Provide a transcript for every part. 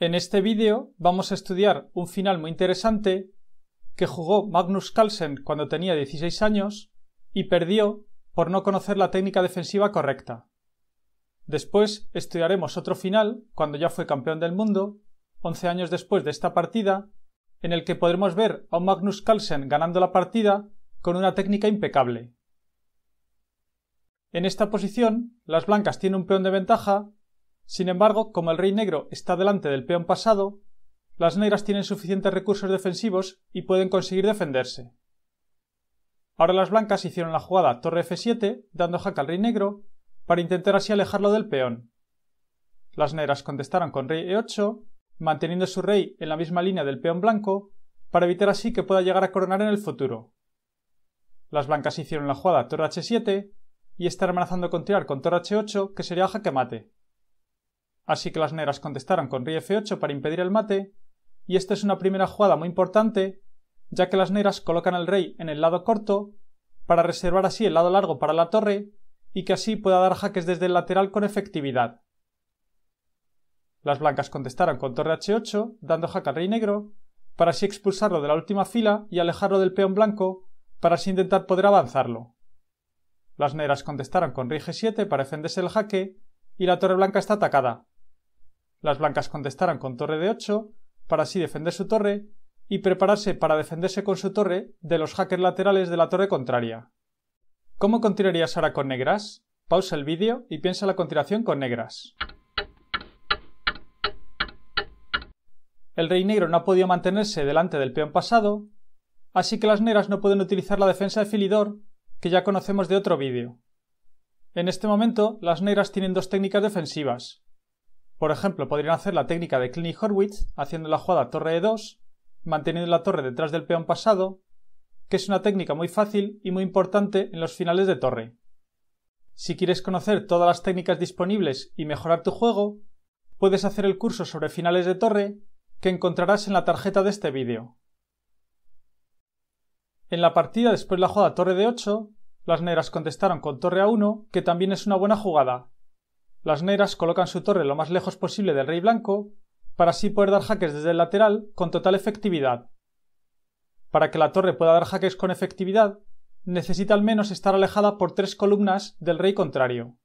En este vídeo vamos a estudiar un final muy interesante que jugó Magnus Carlsen cuando tenía 16 años y perdió por no conocer la técnica defensiva correcta. Después estudiaremos otro final cuando ya fue campeón del mundo, 11 años después de esta partida, en el que podremos ver a un Magnus Carlsen ganando la partida con una técnica impecable. En esta posición, las blancas tienen un peón de ventaja sin embargo, como el rey negro está delante del peón pasado, las negras tienen suficientes recursos defensivos y pueden conseguir defenderse. Ahora las blancas hicieron la jugada torre f7, dando hack al rey negro, para intentar así alejarlo del peón. Las negras contestaron con rey e8, manteniendo su rey en la misma línea del peón blanco, para evitar así que pueda llegar a coronar en el futuro. Las blancas hicieron la jugada torre h7 y están amenazando con tirar con torre h8, que sería jaque mate así que las negras contestaron con rey f8 para impedir el mate, y esta es una primera jugada muy importante, ya que las negras colocan al rey en el lado corto, para reservar así el lado largo para la torre, y que así pueda dar jaques desde el lateral con efectividad. Las blancas contestaron con torre h8, dando jaque al rey negro, para así expulsarlo de la última fila y alejarlo del peón blanco, para así intentar poder avanzarlo. Las negras contestaron con rey 7 para defenderse el jaque, y la torre blanca está atacada, las blancas contestarán con torre de 8 para así defender su torre y prepararse para defenderse con su torre de los hackers laterales de la torre contraria. ¿Cómo continuarías ahora con negras? Pausa el vídeo y piensa la continuación con negras. El rey negro no ha podido mantenerse delante del peón pasado, así que las negras no pueden utilizar la defensa de Filidor, que ya conocemos de otro vídeo. En este momento, las negras tienen dos técnicas defensivas, por ejemplo, podrían hacer la técnica de Clint Horwitz haciendo la jugada torre E2, manteniendo la torre detrás del peón pasado, que es una técnica muy fácil y muy importante en los finales de torre. Si quieres conocer todas las técnicas disponibles y mejorar tu juego, puedes hacer el curso sobre finales de torre que encontrarás en la tarjeta de este vídeo. En la partida después de la jugada torre de 8 las negras contestaron con torre a1, que también es una buena jugada, las negras colocan su torre lo más lejos posible del rey blanco para así poder dar jaques desde el lateral con total efectividad. Para que la torre pueda dar jaques con efectividad, necesita al menos estar alejada por tres columnas del rey contrario.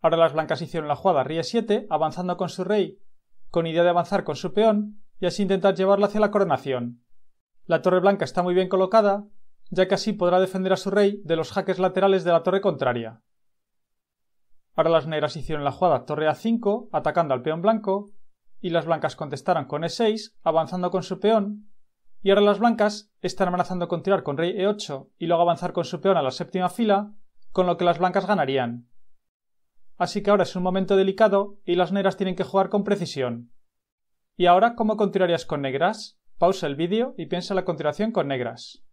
Ahora las blancas hicieron la jugada ríe 7, avanzando con su rey, con idea de avanzar con su peón y así intentar llevarla hacia la coronación. La torre blanca está muy bien colocada, ya que así podrá defender a su rey de los jaques laterales de la torre contraria. Ahora las negras hicieron la jugada torre a5, atacando al peón blanco, y las blancas contestaron con e6, avanzando con su peón, y ahora las blancas están amenazando con tirar con rey e8 y luego avanzar con su peón a la séptima fila, con lo que las blancas ganarían. Así que ahora es un momento delicado y las negras tienen que jugar con precisión. ¿Y ahora cómo continuarías con negras? Pausa el vídeo y piensa la continuación con negras.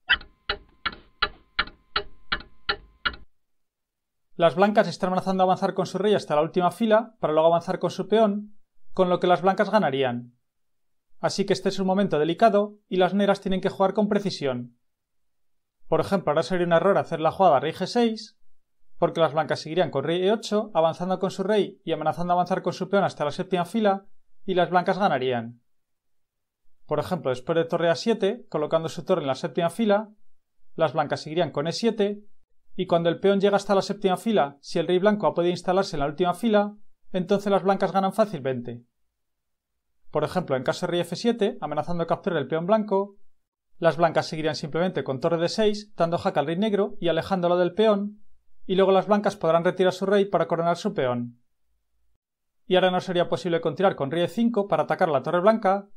Las blancas están amenazando avanzar con su rey hasta la última fila para luego avanzar con su peón, con lo que las blancas ganarían. Así que este es un momento delicado y las negras tienen que jugar con precisión. Por ejemplo, ahora sería un error hacer la jugada rey g6, porque las blancas seguirían con rey e8, avanzando con su rey y amenazando avanzar con su peón hasta la séptima fila, y las blancas ganarían. Por ejemplo, después de torre a7, colocando su torre en la séptima fila, las blancas seguirían con e7, y cuando el peón llega hasta la séptima fila, si el rey blanco ha podido instalarse en la última fila, entonces las blancas ganan fácilmente. Por ejemplo, en caso de rey f7, amenazando capturar el peón blanco, las blancas seguirían simplemente con torre de 6, dando hack al rey negro y alejándolo del peón, y luego las blancas podrán retirar a su rey para coronar su peón. Y ahora no sería posible continuar con rey e5 para atacar la torre blanca,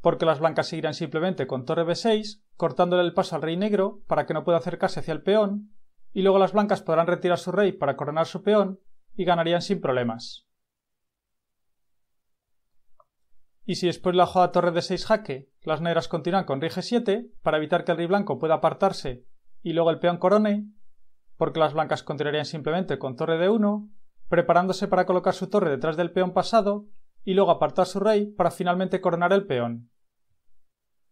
porque las blancas seguirán simplemente con torre b6, cortándole el paso al rey negro para que no pueda acercarse hacia el peón, y luego las blancas podrán retirar su rey para coronar su peón y ganarían sin problemas. Y si después la jugada torre de 6 jaque, las negras continúan con rey 7 para evitar que el rey blanco pueda apartarse y luego el peón corone, porque las blancas continuarían simplemente con torre de 1, preparándose para colocar su torre detrás del peón pasado y luego apartar su rey para finalmente coronar el peón.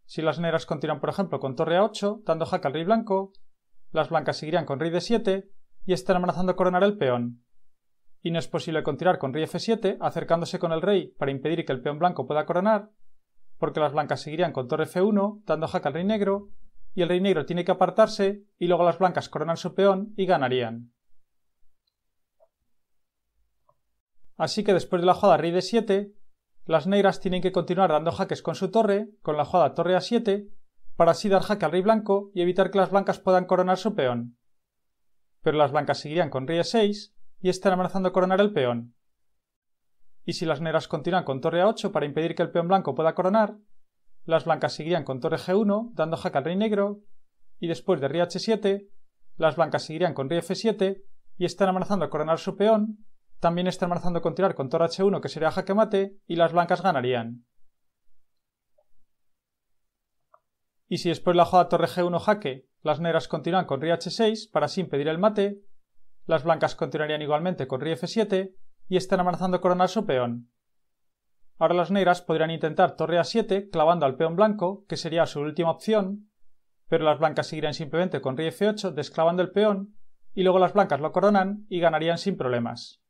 Si las negras continúan, por ejemplo, con torre a 8, dando jaque al rey blanco, las blancas seguirían con rey d7 y están amenazando coronar el peón. Y no es posible continuar con rey f7 acercándose con el rey para impedir que el peón blanco pueda coronar, porque las blancas seguirían con torre f1 dando jaque al rey negro, y el rey negro tiene que apartarse y luego las blancas coronan su peón y ganarían. Así que después de la jugada rey d7, las negras tienen que continuar dando jaques con su torre, con la jugada torre a7, para así dar jaque al rey blanco y evitar que las blancas puedan coronar su peón. Pero las blancas seguirían con rey 6 y están amenazando coronar el peón. Y si las negras continúan con torre A8 para impedir que el peón blanco pueda coronar, las blancas seguirían con torre G1 dando jaque al rey negro, y después de rey H7, las blancas seguirían con rey F7 y están amenazando coronar su peón, también están amenazando continuar con torre H1 que sería jaque mate y las blancas ganarían. Y si después la jugada torre g1 jaque, las negras continúan con rih 6 para así impedir el mate, las blancas continuarían igualmente con rey 7 y están amenazando coronar su peón. Ahora las negras podrían intentar torre a7 clavando al peón blanco, que sería su última opción, pero las blancas seguirían simplemente con rey 8 desclavando el peón y luego las blancas lo coronan y ganarían sin problemas.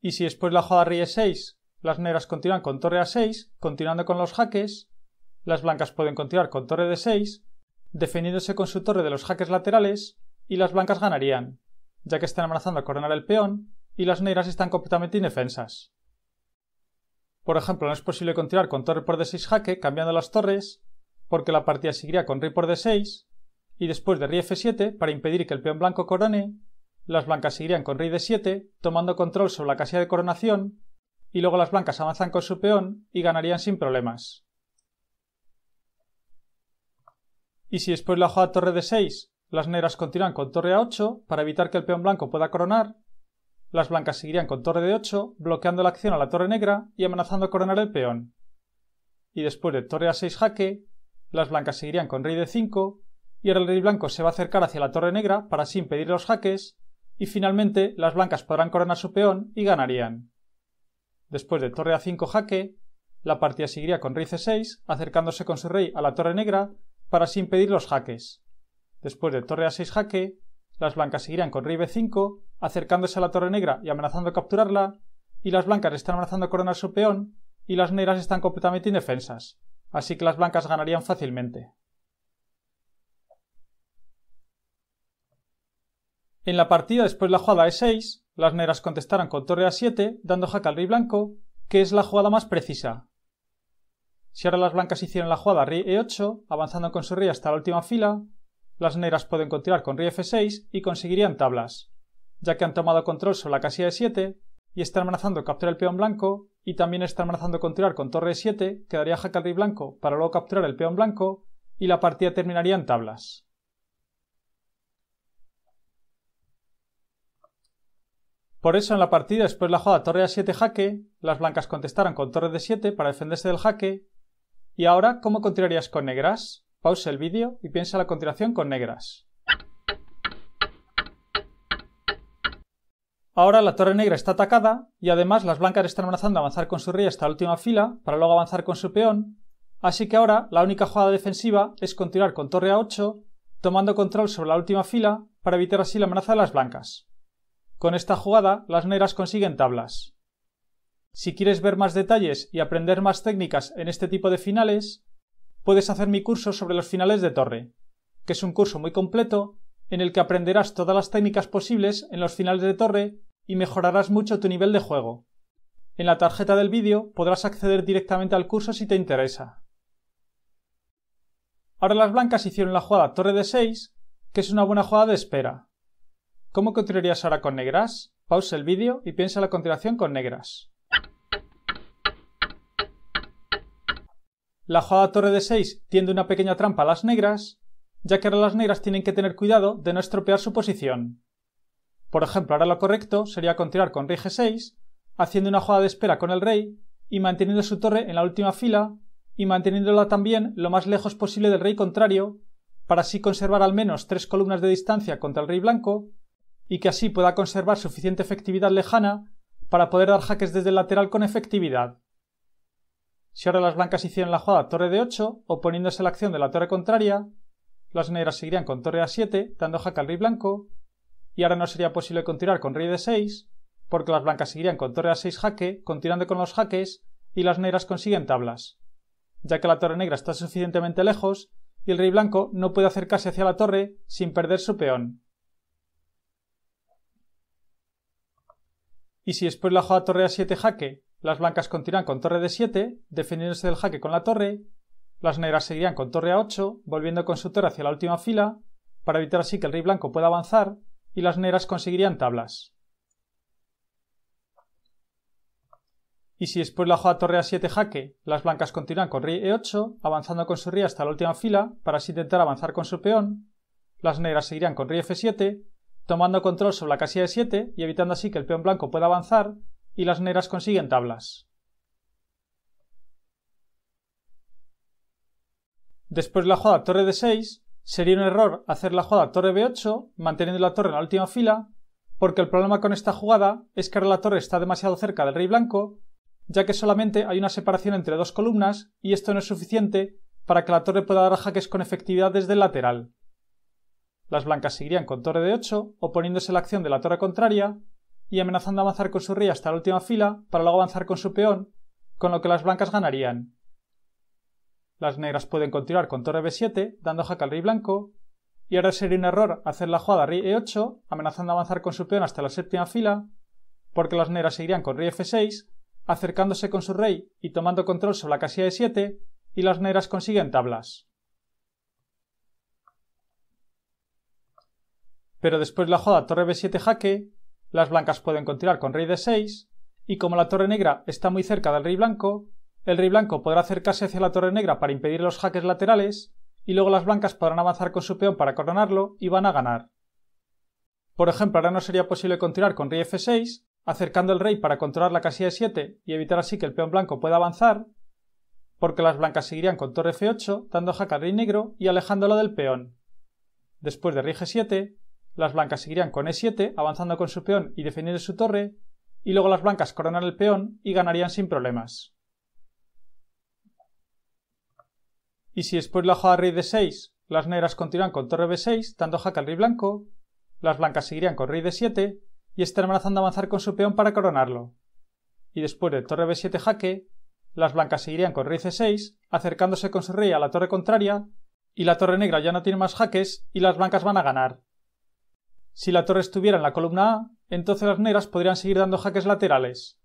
Y si después la jugada rey e6, las negras continúan con torre a6, continuando con los jaques, las blancas pueden continuar con torre de 6, defendiéndose con su torre de los jaques laterales, y las blancas ganarían, ya que están amenazando a coronar el peón y las negras están completamente indefensas. Por ejemplo, no es posible continuar con torre por d6 jaque cambiando las torres, porque la partida seguiría con rey por d6 y después de rey f7 para impedir que el peón blanco corone, las blancas seguirían con rey de 7 tomando control sobre la casilla de coronación y luego las blancas avanzan con su peón y ganarían sin problemas. Y si después la juega torre de 6, las negras continúan con torre a 8 para evitar que el peón blanco pueda coronar. Las blancas seguirían con torre de 8, bloqueando la acción a la torre negra y amenazando coronar el peón. Y después de torre a 6 jaque, las blancas seguirían con rey de 5, y el rey blanco se va a acercar hacia la torre negra para así impedir los jaques, y finalmente las blancas podrán coronar su peón y ganarían. Después de torre a 5 jaque, la partida seguiría con rey c6, acercándose con su rey a la torre negra para así impedir los jaques. Después de torre a6 jaque, las blancas seguirán con rey b5, acercándose a la torre negra y amenazando capturarla, y las blancas están amenazando a coronar su peón, y las negras están completamente indefensas, así que las blancas ganarían fácilmente. En la partida después de la jugada e6, las negras contestarán con torre a7, dando jaque al rey blanco, que es la jugada más precisa, si ahora las blancas hicieron la jugada rey e8, avanzando con su rey hasta la última fila, las negras pueden continuar con rey f6 y conseguirían tablas, ya que han tomado control sobre la casilla de 7 y están amenazando capturar el peón blanco y también están amenazando continuar con torre 7 quedaría daría jaque al rey blanco para luego capturar el peón blanco y la partida terminaría en tablas. Por eso en la partida después de la jugada torre a 7 jaque, las blancas contestaron con torre de 7 para defenderse del jaque y ahora, ¿cómo continuarías con negras? Pausa el vídeo y piensa la continuación con negras. Ahora la torre negra está atacada y además las blancas están amenazando avanzar con su rey hasta la última fila para luego avanzar con su peón, así que ahora la única jugada defensiva es continuar con torre a8, tomando control sobre la última fila para evitar así la amenaza de las blancas. Con esta jugada las negras consiguen tablas. Si quieres ver más detalles y aprender más técnicas en este tipo de finales, puedes hacer mi curso sobre los finales de torre, que es un curso muy completo en el que aprenderás todas las técnicas posibles en los finales de torre y mejorarás mucho tu nivel de juego. En la tarjeta del vídeo podrás acceder directamente al curso si te interesa. Ahora las blancas hicieron la jugada torre de 6, que es una buena jugada de espera. ¿Cómo continuarías ahora con negras? Pausa el vídeo y piensa la continuación con negras. La jugada torre de 6 tiende una pequeña trampa a las negras, ya que ahora las negras tienen que tener cuidado de no estropear su posición. Por ejemplo, ahora lo correcto sería continuar con rey g6, haciendo una jugada de espera con el rey y manteniendo su torre en la última fila y manteniéndola también lo más lejos posible del rey contrario, para así conservar al menos tres columnas de distancia contra el rey blanco y que así pueda conservar suficiente efectividad lejana para poder dar jaques desde el lateral con efectividad. Si ahora las blancas hicieran la jugada torre de 8, oponiéndose a la acción de la torre contraria, las negras seguirían con torre a 7, dando jaque al rey blanco, y ahora no sería posible continuar con rey de 6, porque las blancas seguirían con torre a 6 jaque, continuando con los jaques, y las negras consiguen tablas, ya que la torre negra está suficientemente lejos y el rey blanco no puede acercarse hacia la torre sin perder su peón. Y si después la jugada torre a 7 jaque las blancas continuarán con torre d7, defendiéndose del jaque con la torre. Las negras seguirán con torre a8, volviendo con su torre hacia la última fila, para evitar así que el rey blanco pueda avanzar, y las negras conseguirían tablas. Y si después la juega torre a7 jaque, las blancas continuarán con rey e8, avanzando con su rey hasta la última fila, para así intentar avanzar con su peón. Las negras seguirían con rey f7, tomando control sobre la casilla de 7 y evitando así que el peón blanco pueda avanzar, y las negras consiguen tablas. Después la jugada torre de 6 sería un error hacer la jugada torre b8 manteniendo la torre en la última fila porque el problema con esta jugada es que ahora la torre está demasiado cerca del rey blanco ya que solamente hay una separación entre dos columnas y esto no es suficiente para que la torre pueda dar jaques con efectividad desde el lateral. Las blancas seguirían con torre de 8 oponiéndose a la acción de la torre contraria y amenazando avanzar con su rey hasta la última fila para luego avanzar con su peón, con lo que las blancas ganarían. Las negras pueden continuar con torre b7, dando jaque al rey blanco, y ahora sería un error hacer la jugada rey e8, amenazando avanzar con su peón hasta la séptima fila, porque las negras seguirían con rey f6, acercándose con su rey y tomando control sobre la casilla de 7, y las negras consiguen tablas. Pero después la jugada torre b7 jaque, las blancas pueden continuar con rey de 6 y como la torre negra está muy cerca del rey blanco, el rey blanco podrá acercarse hacia la torre negra para impedir los jaques laterales y luego las blancas podrán avanzar con su peón para coronarlo y van a ganar. Por ejemplo, ahora no sería posible continuar con rey f6, acercando el rey para controlar la casilla de 7 y evitar así que el peón blanco pueda avanzar, porque las blancas seguirían con torre f8, dando jaque al rey negro y alejándolo del peón. Después de rey g7, las blancas seguirían con e7, avanzando con su peón y defendiendo su torre, y luego las blancas coronan el peón y ganarían sin problemas. Y si después la jugada rey de 6 las negras continúan con torre b6, dando jaque al rey blanco, las blancas seguirían con rey de 7 y están amenazando avanzar con su peón para coronarlo. Y después de torre b7 jaque, las blancas seguirían con rey c6, acercándose con su rey a la torre contraria, y la torre negra ya no tiene más jaques y las blancas van a ganar. Si la torre estuviera en la columna A, entonces las negras podrían seguir dando jaques laterales.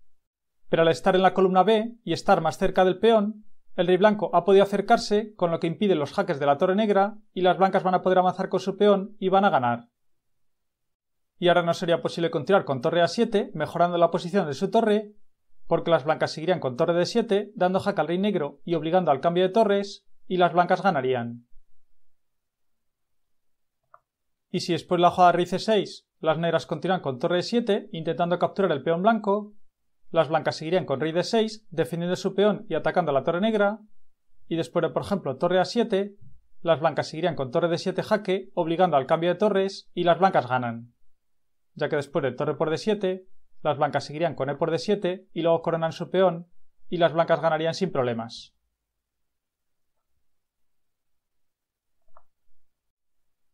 Pero al estar en la columna B y estar más cerca del peón, el rey blanco ha podido acercarse, con lo que impide los jaques de la torre negra, y las blancas van a poder avanzar con su peón y van a ganar. Y ahora no sería posible continuar con torre A7, mejorando la posición de su torre, porque las blancas seguirían con torre D7, dando jaque al rey negro y obligando al cambio de torres, y las blancas ganarían. y si después la jugada c 6, las negras continúan con torre de 7, intentando capturar el peón blanco, las blancas seguirían con rey de 6, defendiendo su peón y atacando la torre negra, y después de, por ejemplo, torre a 7, las blancas seguirían con torre de 7 jaque, obligando al cambio de torres, y las blancas ganan. Ya que después de torre por d7, las blancas seguirían con e por d7 y luego coronan su peón, y las blancas ganarían sin problemas.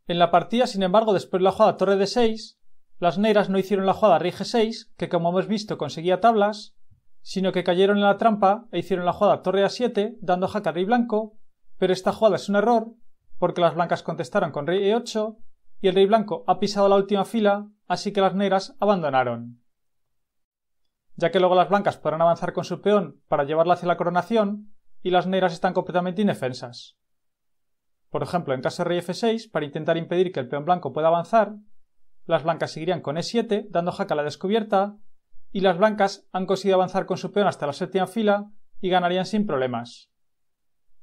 En la partida, sin embargo, después de la jugada torre de 6, las negras no hicieron la jugada rey g6, que como hemos visto conseguía tablas, sino que cayeron en la trampa e hicieron la jugada torre a7, dando jaque a rey blanco, pero esta jugada es un error, porque las blancas contestaron con rey e8, y el rey blanco ha pisado la última fila, así que las negras abandonaron. Ya que luego las blancas podrán avanzar con su peón para llevarla hacia la coronación, y las negras están completamente indefensas. Por ejemplo, en caso de rey f6, para intentar impedir que el peón blanco pueda avanzar, las blancas seguirían con e7, dando jaca a la descubierta, y las blancas han conseguido avanzar con su peón hasta la séptima fila y ganarían sin problemas.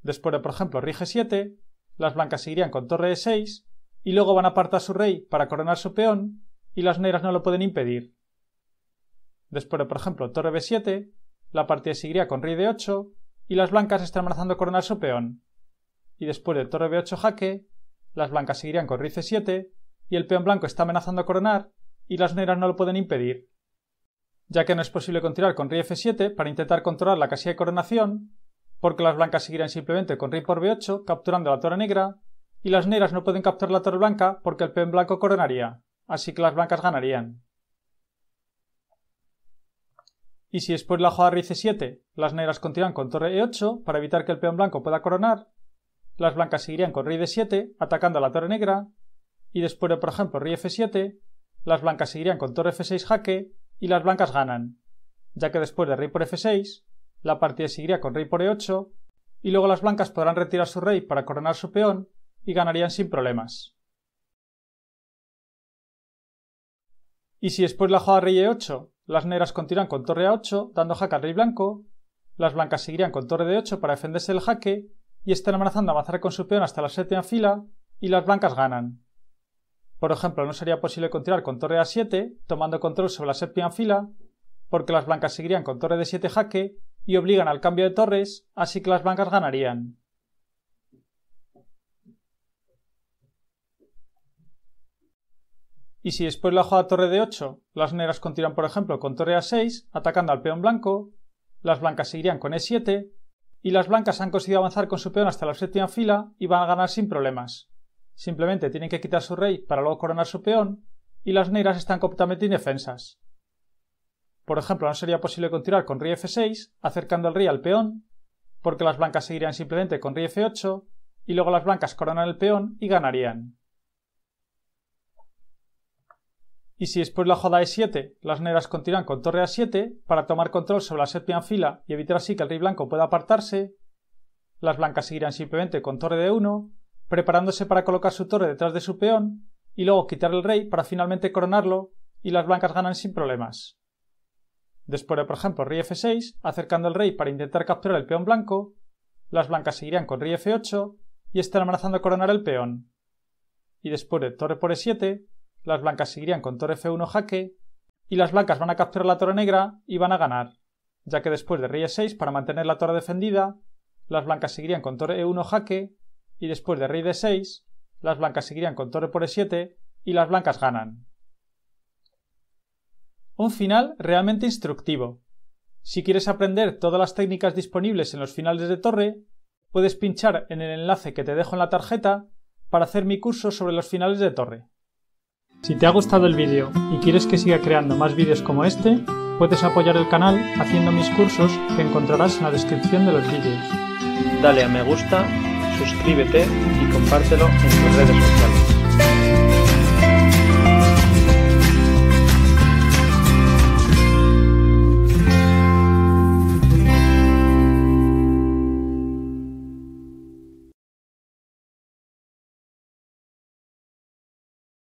Después de, por ejemplo, rey g7, e las blancas seguirían con torre e6, y luego van a apartar su rey para coronar su peón, y las negras no lo pueden impedir. Después de, por ejemplo, torre b7, la partida seguiría con rey d8, y las blancas están amenazando coronar su peón y después de torre b8 jaque, las blancas seguirían con rey 7 y el peón blanco está amenazando a coronar y las negras no lo pueden impedir. Ya que no es posible continuar con rey 7 para intentar controlar la casilla de coronación, porque las blancas seguirán simplemente con rey por b8 capturando la torre negra y las negras no pueden capturar la torre blanca porque el peón blanco coronaría, así que las blancas ganarían. Y si después la jugada rey 7 las negras continuarán con torre e8 para evitar que el peón blanco pueda coronar, las blancas seguirían con rey d7, atacando a la torre negra, y después de, por ejemplo, rey f7, las blancas seguirían con torre f6 jaque, y las blancas ganan, ya que después de rey por f6, la partida seguiría con rey por e8, y luego las blancas podrán retirar su rey para coronar su peón, y ganarían sin problemas. Y si después la jugada rey e8, las negras continúan con torre a8, dando jaque al rey blanco, las blancas seguirían con torre d8 para defenderse del jaque, y están amenazando a avanzar con su peón hasta la séptima fila y las blancas ganan. Por ejemplo, no sería posible continuar con torre a7 tomando control sobre la séptima fila porque las blancas seguirían con torre de 7 jaque y obligan al cambio de torres, así que las blancas ganarían. Y si después la jugada torre de 8 las negras continúan por ejemplo con torre a6 atacando al peón blanco, las blancas seguirían con e7 y las blancas han conseguido avanzar con su peón hasta la séptima fila y van a ganar sin problemas. Simplemente tienen que quitar su rey para luego coronar su peón y las negras están completamente indefensas. Por ejemplo, no sería posible continuar con rey f6 acercando al rey al peón, porque las blancas seguirían simplemente con rey f8 y luego las blancas coronan el peón y ganarían. y si después la joda e7 las negras continúan con torre a7 para tomar control sobre la séptima fila y evitar así que el rey blanco pueda apartarse, las blancas seguirán simplemente con torre d1, preparándose para colocar su torre detrás de su peón y luego quitar el rey para finalmente coronarlo y las blancas ganan sin problemas. Después de, por ejemplo, rey f6, acercando al rey para intentar capturar el peón blanco, las blancas seguirían con rey f8 y están amenazando coronar el peón. Y después de torre por e7, las blancas seguirían con torre f1 jaque, y las blancas van a capturar la torre negra y van a ganar, ya que después de rey e6, para mantener la torre defendida, las blancas seguirían con torre e1 jaque, y después de rey d6, las blancas seguirían con torre por e7, y las blancas ganan. Un final realmente instructivo. Si quieres aprender todas las técnicas disponibles en los finales de torre, puedes pinchar en el enlace que te dejo en la tarjeta para hacer mi curso sobre los finales de torre. Si te ha gustado el vídeo y quieres que siga creando más vídeos como este, puedes apoyar el canal haciendo mis cursos que encontrarás en la descripción de los vídeos. Dale a me gusta, suscríbete y compártelo en tus redes sociales.